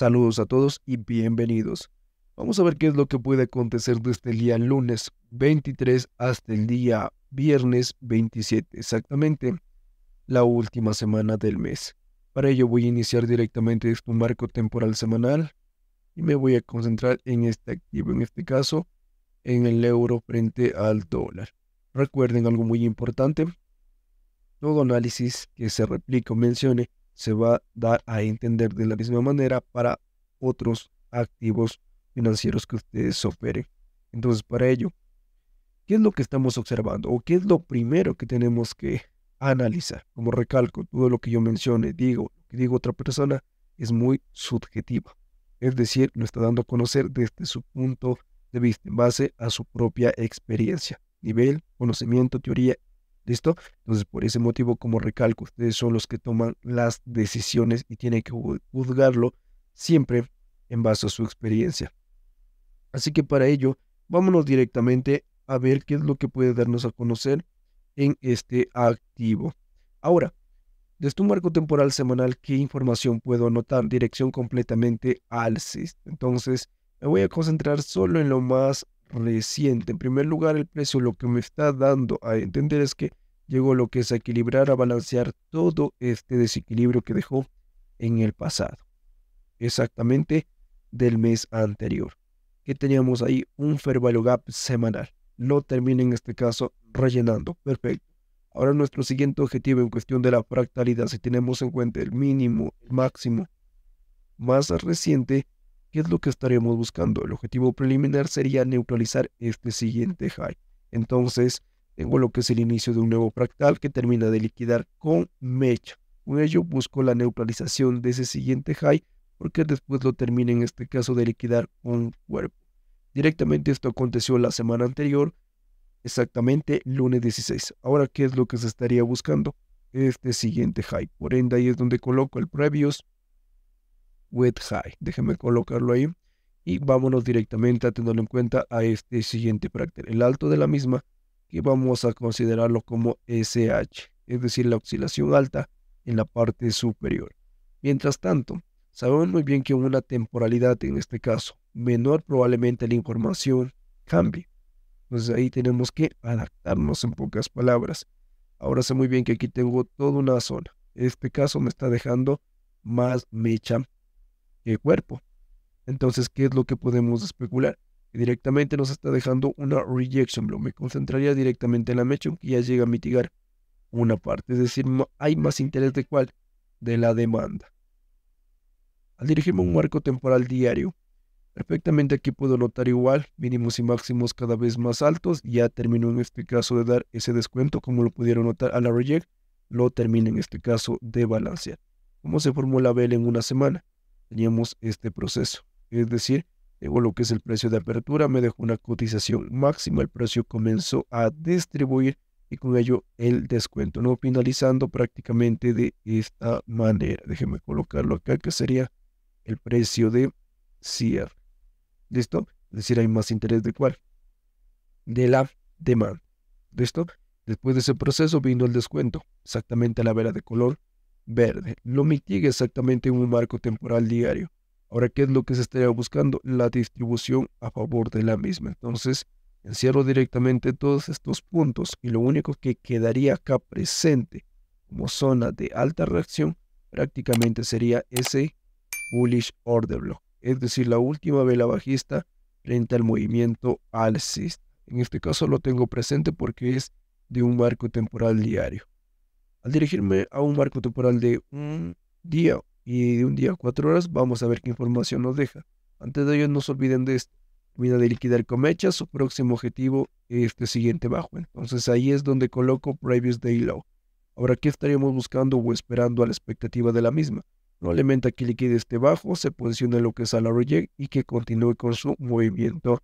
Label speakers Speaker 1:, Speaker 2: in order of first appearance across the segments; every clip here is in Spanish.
Speaker 1: Saludos a todos y bienvenidos. Vamos a ver qué es lo que puede acontecer desde el este día lunes 23 hasta el día viernes 27, exactamente la última semana del mes. Para ello voy a iniciar directamente este marco temporal semanal y me voy a concentrar en este activo, en este caso en el euro frente al dólar. Recuerden algo muy importante, todo análisis que se replique o mencione se va a dar a entender de la misma manera para otros activos financieros que ustedes oferen. Entonces, para ello, ¿qué es lo que estamos observando o qué es lo primero que tenemos que analizar? Como recalco, todo lo que yo mencione, digo, lo que digo otra persona, es muy subjetivo. Es decir, no está dando a conocer desde su punto de vista, en base a su propia experiencia, nivel, conocimiento, teoría, ¿Listo? Entonces, por ese motivo, como recalco, ustedes son los que toman las decisiones y tienen que juzgarlo siempre en base a su experiencia. Así que para ello, vámonos directamente a ver qué es lo que puede darnos a conocer en este activo. Ahora, desde este un marco temporal semanal, ¿qué información puedo anotar? Dirección completamente al CIS. Entonces, me voy a concentrar solo en lo más reciente. En primer lugar, el precio lo que me está dando a entender es que llegó lo que es a equilibrar, a balancear todo este desequilibrio que dejó en el pasado. Exactamente del mes anterior. Que teníamos ahí un Value Gap semanal. Lo termina en este caso rellenando. Perfecto. Ahora nuestro siguiente objetivo en cuestión de la fractalidad, si tenemos en cuenta el mínimo, el máximo más reciente, ¿Qué es lo que estaríamos buscando? El objetivo preliminar sería neutralizar este siguiente high. Entonces, tengo lo que es el inicio de un nuevo fractal que termina de liquidar con mecha. Con ello busco la neutralización de ese siguiente high porque después lo termina en este caso de liquidar con cuerpo. Directamente esto aconteció la semana anterior, exactamente lunes 16. Ahora, ¿qué es lo que se estaría buscando? Este siguiente high. Por ende, ahí es donde coloco el previos wet high. Déjenme colocarlo ahí y vámonos directamente a tenerlo en cuenta a este siguiente carácter, el alto de la misma, que vamos a considerarlo como SH, es decir, la oscilación alta en la parte superior. Mientras tanto, sabemos muy bien que una temporalidad en este caso menor probablemente la información cambie. Entonces ahí tenemos que adaptarnos en pocas palabras. Ahora sé muy bien que aquí tengo toda una zona. Este caso me está dejando más mecha eh, cuerpo. Entonces, ¿qué es lo que podemos especular? Que directamente nos está dejando una rejection blow. Me concentraría directamente en la mecha, que ya llega a mitigar una parte. Es decir, hay más interés de cuál? De la demanda. Al dirigirme a un marco temporal diario, perfectamente aquí puedo notar igual mínimos y máximos cada vez más altos. Ya terminó en este caso de dar ese descuento, como lo pudieron notar a la reject, lo termina en este caso de balancear. ¿Cómo se formó la vela en una semana? teníamos este proceso. Es decir, tengo lo que es el precio de apertura, me dejó una cotización máxima, el precio comenzó a distribuir y con ello el descuento, ¿no? Finalizando prácticamente de esta manera. déjeme colocarlo acá, que sería el precio de cierre. ¿Listo? Es decir, hay más interés de cuál? De la demanda. ¿Listo? Después de ese proceso vino el descuento, exactamente a la vela de color verde. Lo mitiga exactamente en un marco temporal diario. Ahora, ¿qué es lo que se estaría buscando? La distribución a favor de la misma. Entonces, encierro directamente todos estos puntos y lo único que quedaría acá presente como zona de alta reacción prácticamente sería ese bullish order block, es decir, la última vela bajista frente al movimiento alcista. En este caso lo tengo presente porque es de un marco temporal diario. Al dirigirme a un marco temporal de un día y de un día a cuatro horas, vamos a ver qué información nos deja. Antes de ello, no se olviden de esto. Termina de liquidar Comecha, su próximo objetivo es este siguiente bajo. Entonces ahí es donde coloco Previous Day Low. Ahora, ¿qué estaríamos buscando o esperando a la expectativa de la misma? No Probablemente que liquide este bajo, se posicione en lo que es a la reject y que continúe con su movimiento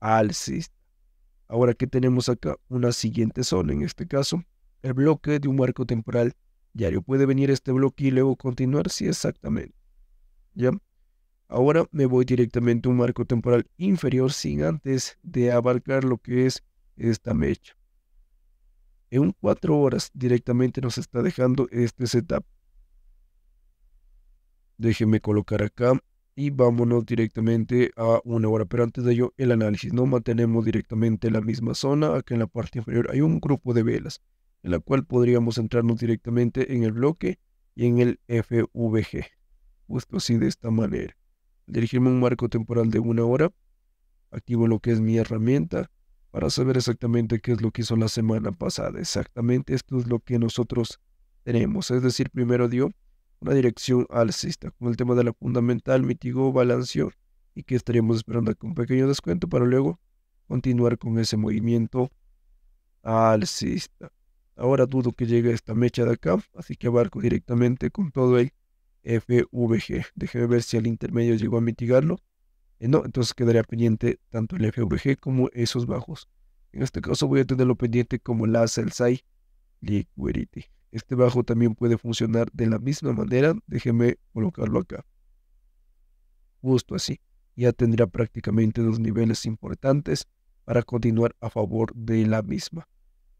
Speaker 1: alcista. Ahora, ¿qué tenemos acá? Una siguiente zona, en este caso, el bloque de un marco temporal diario. Puede venir este bloque y luego continuar, sí, exactamente. ¿Ya? Ahora me voy directamente a un marco temporal inferior sin antes de abarcar lo que es esta mecha. En 4 horas directamente nos está dejando este setup. Déjenme colocar acá y vámonos directamente a una hora. Pero antes de ello, el análisis. No mantenemos directamente la misma zona. Acá en la parte inferior hay un grupo de velas en la cual podríamos entrarnos directamente en el bloque y en el FVG, Justo así de esta manera. dirigirme un marco temporal de una hora, activo lo que es mi herramienta para saber exactamente qué es lo que hizo la semana pasada. Exactamente esto es lo que nosotros tenemos, es decir, primero dio una dirección alcista con el tema de la fundamental, mitigó, balanceó y que estaríamos esperando con un pequeño descuento para luego continuar con ese movimiento alcista. Ahora dudo que llegue esta mecha de acá, así que abarco directamente con todo el FVG. Déjeme ver si el intermedio llegó a mitigarlo. Eh, no, entonces quedaría pendiente tanto el FVG como esos bajos. En este caso voy a tenerlo pendiente como la Celsai Liquidity. Este bajo también puede funcionar de la misma manera. Déjeme colocarlo acá. Justo así. Ya tendrá prácticamente dos niveles importantes para continuar a favor de la misma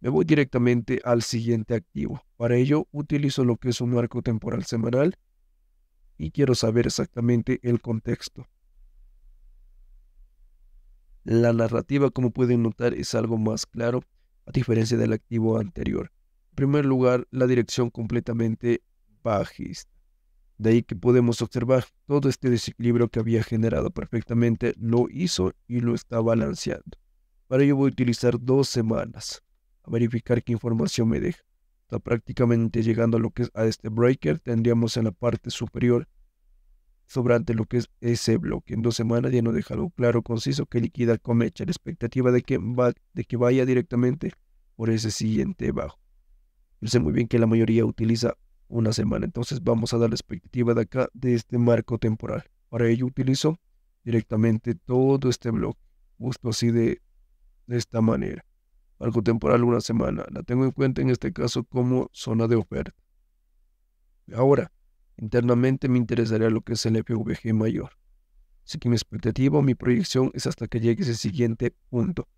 Speaker 1: me voy directamente al siguiente activo. Para ello utilizo lo que es un arco temporal semanal y quiero saber exactamente el contexto. La narrativa, como pueden notar, es algo más claro a diferencia del activo anterior. En primer lugar, la dirección completamente bajista. De ahí que podemos observar todo este desequilibrio que había generado perfectamente, lo hizo y lo está balanceando. Para ello voy a utilizar dos semanas a verificar qué información me deja. Está prácticamente llegando a lo que es a este breaker. Tendríamos en la parte superior sobrante lo que es ese bloque. En dos semanas ya no deja algo claro, conciso, que liquida Comecha. La expectativa de que, va, de que vaya directamente por ese siguiente bajo. Yo sé muy bien que la mayoría utiliza una semana, entonces vamos a dar la expectativa de acá, de este marco temporal. Para ello utilizo directamente todo este bloque, justo así de esta manera algo temporal, una semana. La tengo en cuenta en este caso como zona de oferta. Ahora, internamente me interesaría lo que es el FVG mayor. Así que mi expectativa mi proyección es hasta que llegue ese siguiente punto.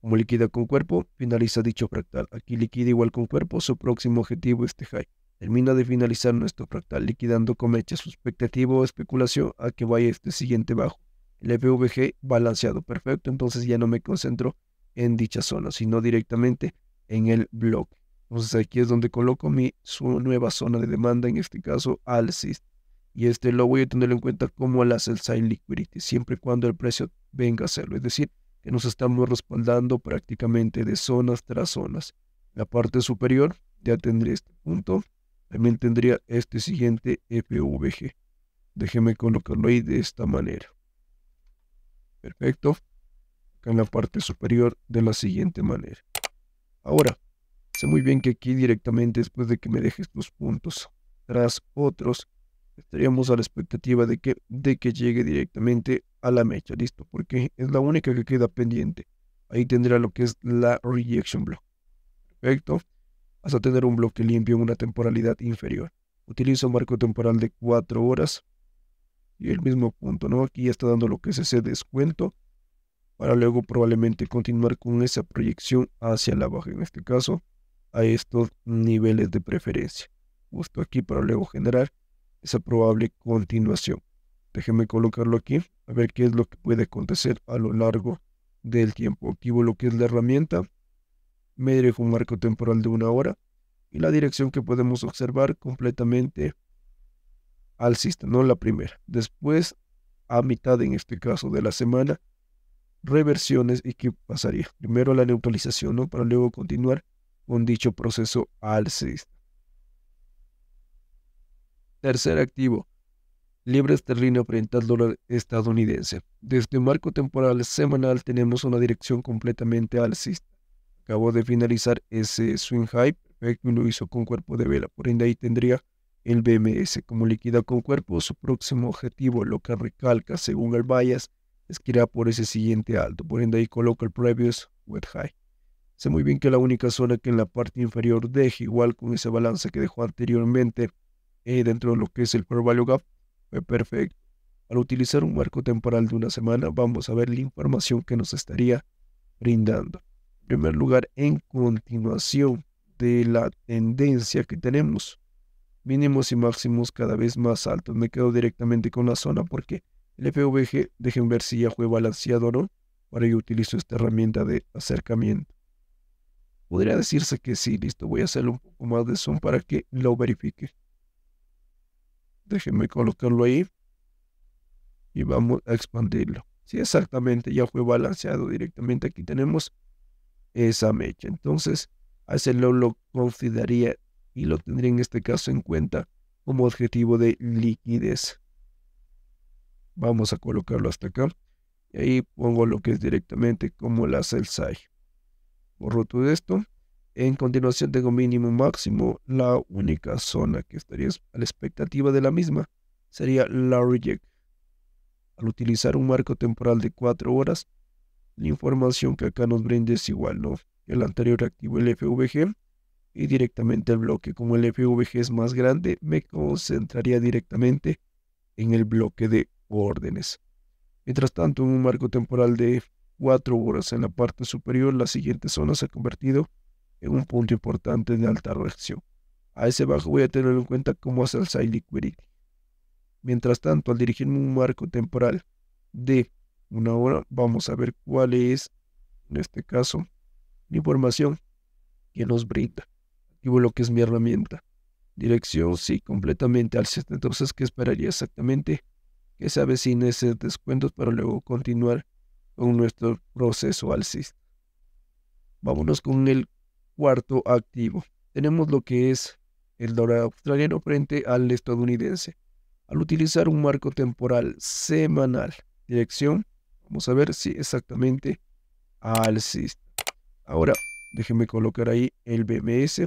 Speaker 1: Como liquida con cuerpo, finaliza dicho fractal. Aquí liquida igual con cuerpo, su próximo objetivo es este high. Termina de finalizar nuestro fractal, liquidando con mecha su expectativa o especulación a que vaya este siguiente bajo. El FVG balanceado, perfecto, entonces ya no me concentro en dicha zona, sino directamente en el bloque. Entonces aquí es donde coloco mi su nueva zona de demanda, en este caso Alcist. Y este lo voy a tener en cuenta como la sell Sign liquidity, siempre cuando el precio venga a serlo. Es decir, que nos estamos respaldando prácticamente de zonas tras zonas. La parte superior ya tendría este punto. También tendría este siguiente FVG. Déjeme colocarlo ahí de esta manera. Perfecto en la parte superior de la siguiente manera. Ahora, sé muy bien que aquí directamente después de que me dejes estos puntos tras otros, estaríamos a la expectativa de que, de que llegue directamente a la mecha, listo, porque es la única que queda pendiente. Ahí tendrá lo que es la rejection block. Perfecto. Hasta tener un bloque limpio en una temporalidad inferior. Utilizo un marco temporal de 4 horas y el mismo punto, ¿no? Aquí ya está dando lo que es ese descuento para luego probablemente continuar con esa proyección hacia la baja, en este caso a estos niveles de preferencia, justo aquí para luego generar esa probable continuación. Déjenme colocarlo aquí, a ver qué es lo que puede acontecer a lo largo del tiempo. Activo lo que es la herramienta, me dirijo un marco temporal de una hora y la dirección que podemos observar completamente sistema, no la primera. Después, a mitad en este caso de la semana, reversiones y qué pasaría. Primero la neutralización, ¿no? Para luego continuar con dicho proceso alcista. Tercer activo, libre esterlina frente al dólar estadounidense. Desde marco temporal semanal tenemos una dirección completamente alcista. Acabo de finalizar ese swing high, perfecto, lo hizo con cuerpo de vela. Por ende ahí tendría el BMS como liquida con cuerpo, su próximo objetivo, lo que recalca según el bias, es que por ese siguiente alto, poniendo ahí coloca el previous wet high. Sé muy bien que la única zona que en la parte inferior deje igual con ese balance que dejó anteriormente eh, dentro de lo que es el Fair Value Gap fue perfecto. Al utilizar un marco temporal de una semana, vamos a ver la información que nos estaría brindando. En primer lugar, en continuación de la tendencia que tenemos, mínimos y máximos cada vez más altos. Me quedo directamente con la zona porque el FVG, dejen ver si ya fue balanceado o no. Para ello utilizo esta herramienta de acercamiento. Podría decirse que sí, listo. Voy a hacer un poco más de zoom para que lo verifique. Déjenme colocarlo ahí. Y vamos a expandirlo. Sí, exactamente, ya fue balanceado directamente. Aquí tenemos esa mecha. Entonces, hacerlo lo consideraría y lo tendría en este caso en cuenta como objetivo de liquidez. Vamos a colocarlo hasta acá. Y ahí pongo lo que es directamente como la cell Borro todo esto. En continuación tengo mínimo máximo. La única zona que estaría a la expectativa de la misma sería la reject. Al utilizar un marco temporal de 4 horas, la información que acá nos brinde es igual, ¿no? El anterior activo el FVG y directamente el bloque. Como el FVG es más grande, me concentraría directamente en el bloque de órdenes. Mientras tanto, en un marco temporal de cuatro horas en la parte superior, la siguiente zona se ha convertido en un punto importante de alta reacción. A ese bajo voy a tener en cuenta cómo hace el Side Liquidity. Mientras tanto, al dirigirme un marco temporal de una hora, vamos a ver cuál es, en este caso, la información que nos brinda. Activo lo que es mi herramienta. Dirección, sí, completamente al 7. Entonces, ¿qué esperaría exactamente? que se avecine ese descuentos para luego continuar con nuestro proceso alcista. Vámonos con el cuarto activo. Tenemos lo que es el dólar australiano frente al estadounidense. Al utilizar un marco temporal semanal, dirección, vamos a ver si exactamente alcista. Ahora déjenme colocar ahí el BMS,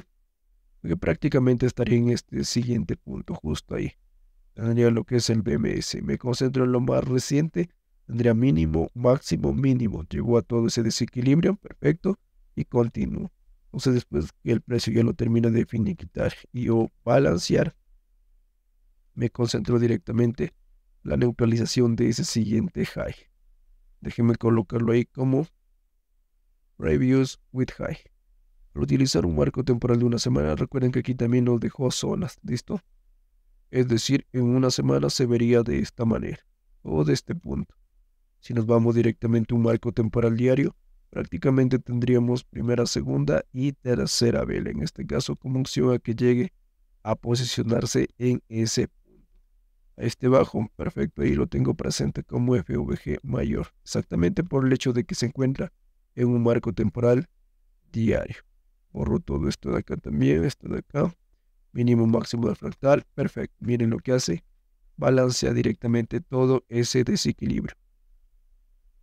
Speaker 1: que prácticamente estaría en este siguiente punto, justo ahí tendría lo que es el BMS. Me concentro en lo más reciente, tendría mínimo, máximo, mínimo. Llegó a todo ese desequilibrio, perfecto, y continúo. Entonces después que el precio ya lo termina de finiquitar y o balancear, me concentro directamente la neutralización de ese siguiente high. déjeme colocarlo ahí como Reviews with High. Al utilizar un marco temporal de una semana, recuerden que aquí también nos dejó zonas, ¿listo? Es decir, en una semana se vería de esta manera, o de este punto. Si nos vamos directamente a un marco temporal diario, prácticamente tendríamos primera, segunda y tercera vela, en este caso como opción a que llegue a posicionarse en ese punto. A este bajo, perfecto, ahí lo tengo presente como FVG mayor, exactamente por el hecho de que se encuentra en un marco temporal diario. Borro todo esto de acá también, esto de acá, mínimo máximo de fractal, perfecto. Miren lo que hace, balancea directamente todo ese desequilibrio.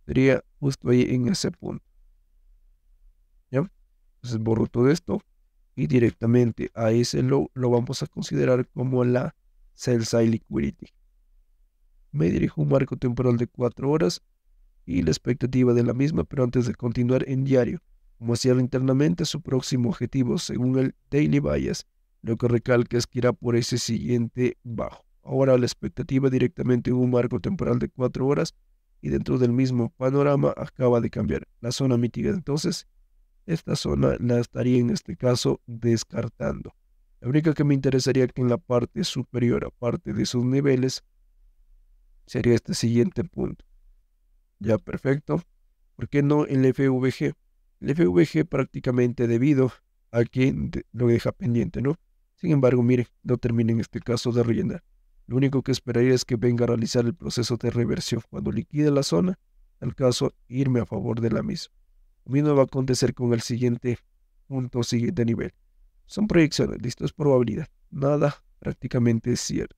Speaker 1: Sería justo ahí en ese punto. ¿Ya? Entonces borro todo esto y directamente a ese low lo vamos a considerar como la sell side liquidity. Me dirijo un marco temporal de 4 horas y la expectativa de la misma, pero antes de continuar en diario, como hacía internamente su próximo objetivo según el Daily Bias, lo que recalca es que irá por ese siguiente bajo. Ahora la expectativa directamente hubo un marco temporal de 4 horas y dentro del mismo panorama acaba de cambiar. La zona mitiga entonces, esta zona la estaría en este caso descartando. La única que me interesaría que en la parte superior, aparte de sus niveles, sería este siguiente punto. Ya perfecto. ¿Por qué no el FVG? El FVG prácticamente debido a que lo deja pendiente, ¿no? Sin embargo, mire, no en este caso de rellenar. Lo único que esperaría es que venga a realizar el proceso de reversión cuando liquide la zona, al caso irme a favor de la misma. Lo mismo va a acontecer con el siguiente punto, siguiente nivel. Son proyecciones, listo, es probabilidad. Nada prácticamente es cierto.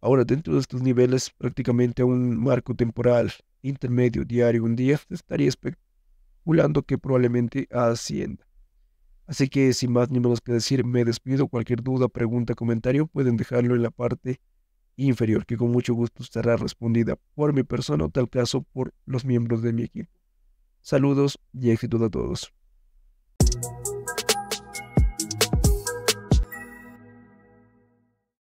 Speaker 1: Ahora, dentro de estos niveles, prácticamente a un marco temporal intermedio diario, un día, estaría especulando que probablemente hacienda. Así que sin más ni menos que decir, me despido. Cualquier duda, pregunta, comentario, pueden dejarlo en la parte inferior, que con mucho gusto estará respondida por mi persona o tal caso por los miembros de mi equipo. Saludos y éxito a todos.